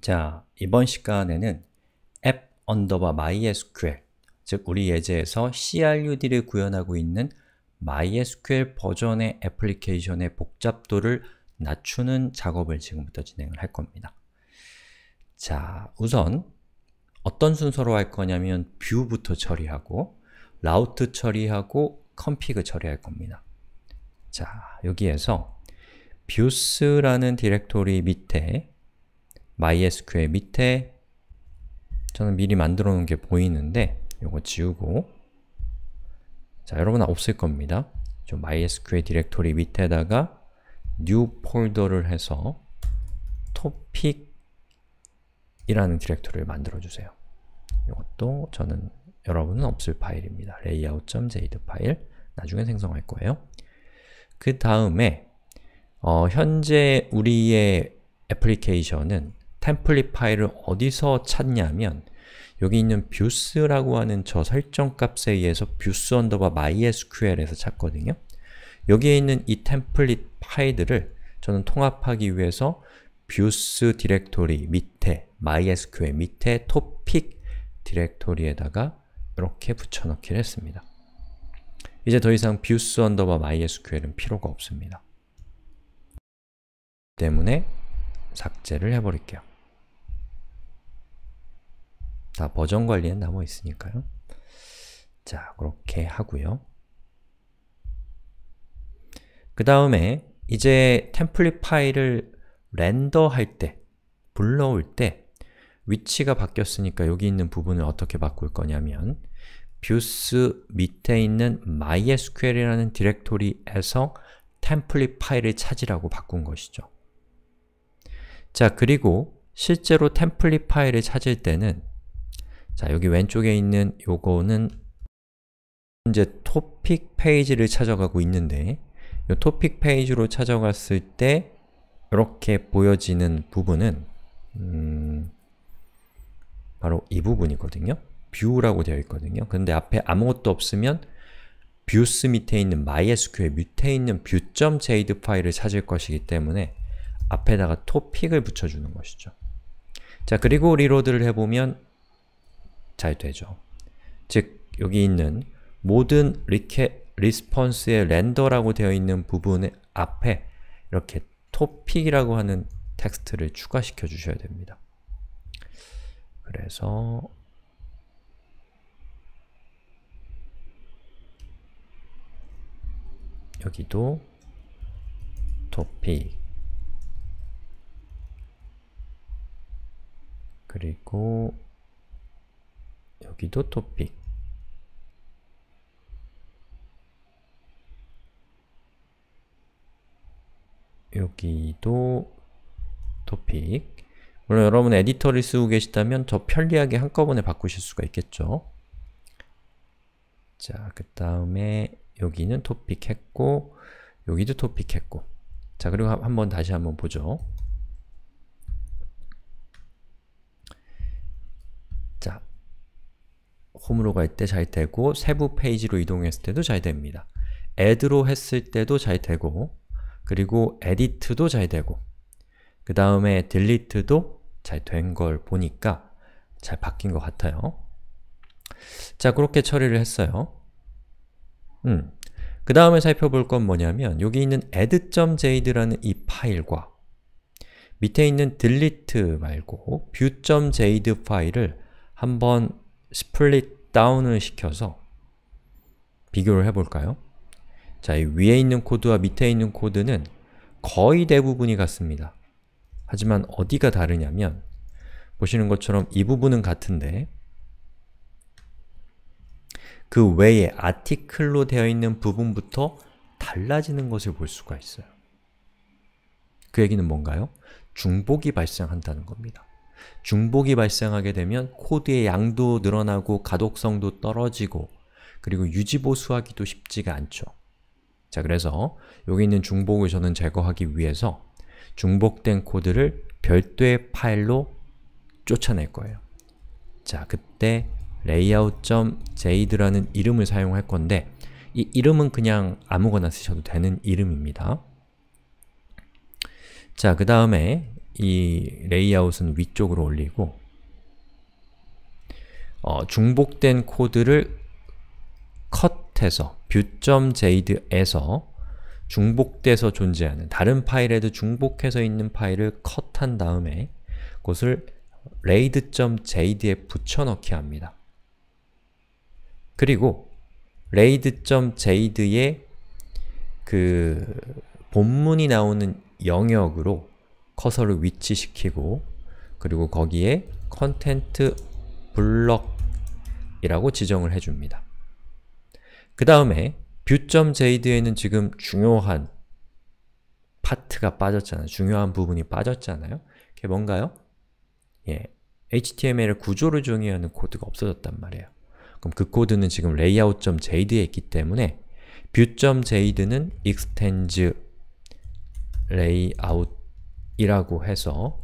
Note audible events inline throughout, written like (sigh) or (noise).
자, 이번 시간에는 app underbar mysql 즉 우리 예제에서 crud를 구현하고 있는 MySQL 버전의 애플리케이션의 복잡도를 낮추는 작업을 지금부터 진행을 할 겁니다. 자, 우선 어떤 순서로 할 거냐면 뷰부터 처리하고 라우트 처리하고 컴피그 처리할 겁니다. 자, 여기에서 v i e w s 라는 디렉토리 밑에 MySQL 밑에 저는 미리 만들어 놓은 게 보이는데 이거 지우고 자, 여러분 은 없을 겁니다. 저 MySQL 디렉토리 밑에다가 new 폴더를 해서 topic이라는 디렉토리를 만들어 주세요. 이것도 저는 여러분은 없을 파일입니다. layout.jd a e 파일 나중에 생성할 거예요. 그 다음에 어, 현재 우리의 애플리케이션은 템플릿 파일을 어디서 찾냐면 여기 있는 뷰스라고 하는 저 설정 값에 의해서 뷰스 언더바 mysql에서 찾거든요. 여기에 있는 이 템플릿 파일들을 저는 통합하기 위해서 뷰스 디렉토리 밑에 mysql 밑에 토픽 디렉토리에다가 이렇게 붙여넣기를 했습니다. 이제 더 이상 뷰스 언더바 mysql은 필요가 없습니다. 때문에 삭제를 해버릴게요. 자, 버전 관리는 남아 있으니까요. 자, 그렇게 하고요. 그 다음에 이제 템플릿 파일을 렌더할 때, 불러올 때 위치가 바뀌었으니까 여기 있는 부분을 어떻게 바꿀 거냐면 뷰스 밑에 있는 MySQL이라는 디렉토리에서 템플릿 파일을 찾으라고 바꾼 것이죠. 자, 그리고 실제로 템플릿 파일을 찾을 때는 자, 여기 왼쪽에 있는 요거는 현재 토픽 페이지를 찾아가고 있는데 요 토픽 페이지로 찾아갔을 때 이렇게 보여지는 부분은 음, 바로 이 부분이거든요. 뷰라고 되어 있거든요. 근데 앞에 아무것도 없으면 뷰스 밑에 있는 MySQL 밑에 있는 뷰.jade 파일을 찾을 것이기 때문에 앞에다가 토픽을 붙여주는 것이죠. 자, 그리고 리로드를 해보면 잘 되죠. 즉, 여기 있는 모든 리케, 리스폰스의 렌더라고 되어 있는 부분의 앞에 이렇게 topic이라고 하는 텍스트를 추가시켜 주셔야 됩니다. 그래서 여기도 topic 그리고 여기도 토픽 여기도 토픽 물론 여러분 에디터를 쓰고 계시다면 더 편리하게 한꺼번에 바꾸실 수가 있겠죠. 자, 그 다음에 여기는 토픽 했고 여기도 토픽 했고 자, 그리고 한번 다시 한번 보죠. 자, 홈으로 갈 때 잘 되고 세부 페이지로 이동했을 때도 잘 됩니다. a 드로 했을 때도 잘 되고 그리고 에디트도잘 되고 그 다음에 딜리트도잘 된 걸 보니까 잘 바뀐 것 같아요. 자, 그렇게 처리를 했어요. 음. 그 다음에 살펴볼 건 뭐냐면 여기 있는 add.jad라는 이 파일과 밑에 있는 delete 말고 view.jad 파일을 한번 스플릿 다운을 시켜서 비교를 해볼까요? 자, 이 위에 있는 코드와 밑에 있는 코드는 거의 대부분이 같습니다. 하지만 어디가 다르냐면 보시는 것처럼 이 부분은 같은데 그 외에 아티클로 되어 있는 부분부터 달라지는 것을 볼 수가 있어요. 그 얘기는 뭔가요? 중복이 발생한다는 겁니다. 중복이 발생하게 되면 코드의 양도 늘어나고 가독성도 떨어지고 그리고 유지보수하기도 쉽지가 않죠. 자 그래서 여기 있는 중복을 저는 제거하기 위해서 중복된 코드를 별도의 파일로 쫓아낼 거예요. 자 그때 layout.jade라는 이름을 사용할 건데 이 이름은 그냥 아무거나 쓰셔도 되는 이름입니다. 자, 그 다음에 이 레이아웃은 위쪽으로 올리고 어, 중복된 코드를 컷해서 뷰 i e w j a d e 에서 중복돼서 존재하는 다른 파일에도 중복해서 있는 파일을 컷한 다음에 그것을 raid.jd에 붙여넣기 합니다. 그리고 raid.jd의 그 본문이 나오는 영역으로 커서를 위치시키고 그리고 거기에 컨텐트 블럭이라고 지정을 해줍니다. 그 다음에 뷰 i e w j d 에는 지금 중요한 파트가 빠졌잖아요. 중요한 부분이 빠졌잖아요. 그게 뭔가요? 예, HTML의 구조를 정의하는 코드가 없어졌단 말이에요. 그럼 그 코드는 지금 layout.jd에 있기 때문에 뷰 i e w j d 는 extends layout 이라고 해서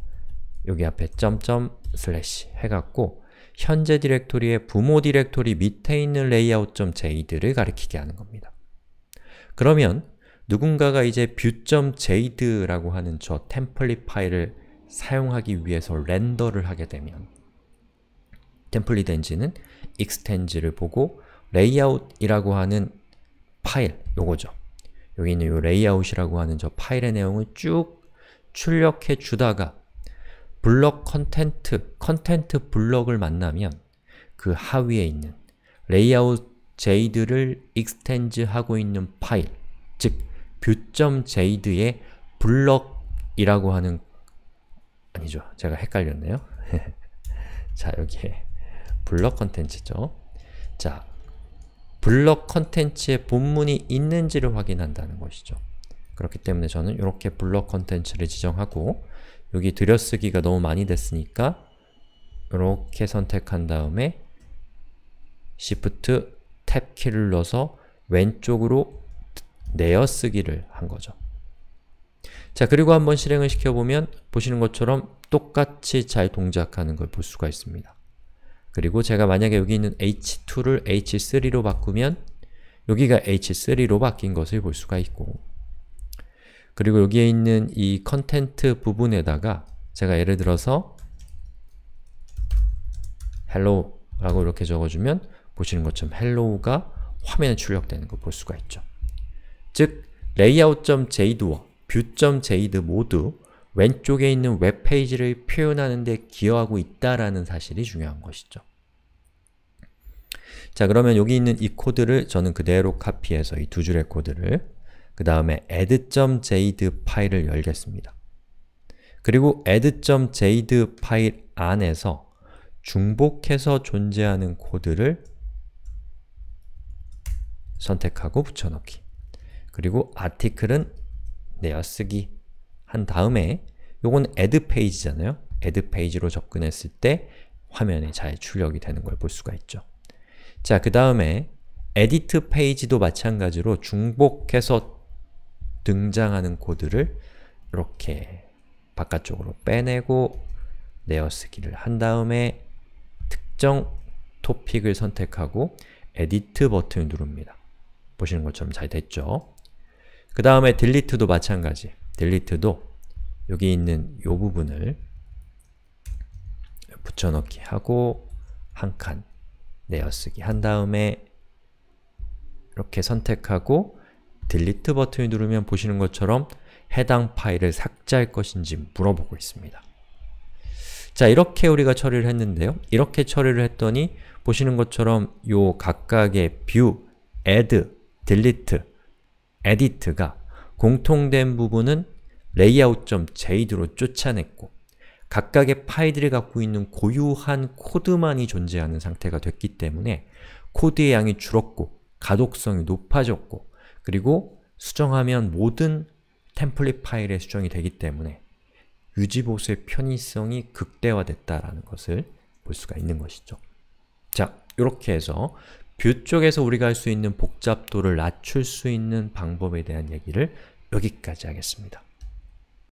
여기 앞에 점점 슬래시 해갖고 현재 디렉토리의 부모 디렉토리 밑에 있는 layout.jd를 가리키게 하는 겁니다. 그러면 누군가가 이제 뷰.jd라고 하는 저 템플릿 파일을 사용하기 위해서 렌더를 하게 되면 템플릿 엔진은 익스텐지를 보고 레이아웃이라고 하는 파일, 요거죠. 여기 있는 요 레이아웃이라고 하는 저 파일의 내용을 쭉 출력해 주다가 블럭 컨텐트, 컨텐트 블럭을 만나면 그 하위에 있는 레이아웃 제이드를 익스텐즈하고 있는 파일, 즉 뷰.jade의 블럭이라고 하는 아니죠. 제가 헷갈렸네요. (laughs) 자, 여기 블럭 컨텐츠죠. 자, 블럭 컨텐츠의 본문이 있는지를 확인한다는 것이죠. 그렇기 때문에 저는 이렇게 블럭 컨텐츠를 지정하고 여기 들여쓰기가 너무 많이 됐으니까 이렇게 선택한 다음에 Shift 탭 키를 넣어서 왼쪽으로 내어쓰기를 한 거죠. 자 그리고 한번 실행을 시켜보면 보시는 것처럼 똑같이 잘 동작하는 걸 볼 수가 있습니다. 그리고 제가 만약에 여기 있는 h2를 h3로 바꾸면 여기가 h3로 바뀐 것을 볼 수가 있고 그리고 여기에 있는 이 컨텐트 부분에다가 제가 예를 들어서 hello 라고 이렇게 적어주면 보시는 것처럼 hello가 화면에 출력되는 걸 볼 수가 있죠. 즉, layout.jd와 view.jd 모두 왼쪽에 있는 웹페이지를 표현하는 데 기여하고 있다라는 사실이 중요한 것이죠. 자, 그러면 여기 있는 이 코드를 저는 그대로 카피해서 이 두 줄의 코드를 그 다음에 a d d j a d 파일을 열겠습니다. 그리고 a d d j a d 파일 안에서 중복해서 존재하는 코드를 선택하고 붙여넣기 그리고 article은 내어쓰기 한 다음에 요건 add 페이지잖아요. add 페이지로 접근했을 때 화면에 잘 출력이 되는 걸 볼 수가 있죠. 자, 그 다음에 edit 페이지도 마찬가지로 중복해서 등장하는 코드를 이렇게 바깥쪽으로 빼내고 내어쓰기를 한 다음에 특정 토픽을 선택하고 에디트 버튼을 누릅니다. 보시는 것처럼 잘 됐죠? 그 다음에 딜리트도 마찬가지. 딜리트도 여기 있는 이 부분을 붙여넣기 하고 한 칸 내어쓰기 한 다음에 이렇게 선택하고 딜리트 버튼을 누르면 보시는 것처럼 해당 파일을 삭제할 것인지 물어보고 있습니다. 자, 이렇게 우리가 처리를 했는데요. 이렇게 처리를 했더니 보시는 것처럼 요 각각의 뷰, add, delete, edit가 공통된 부분은 layout.jd로 쫓아냈고 각각의 파일들이 갖고 있는 고유한 코드만이 존재하는 상태가 됐기 때문에 코드의 양이 줄었고 가독성이 높아졌고 그리고 수정하면 모든 템플릿 파일에 수정이 되기 때문에 유지보수의 편의성이 극대화됐다라는 것을 볼 수가 있는 것이죠. 자, 이렇게 해서 뷰 쪽에서 우리가 할 수 있는 복잡도를 낮출 수 있는 방법에 대한 얘기를 여기까지 하겠습니다.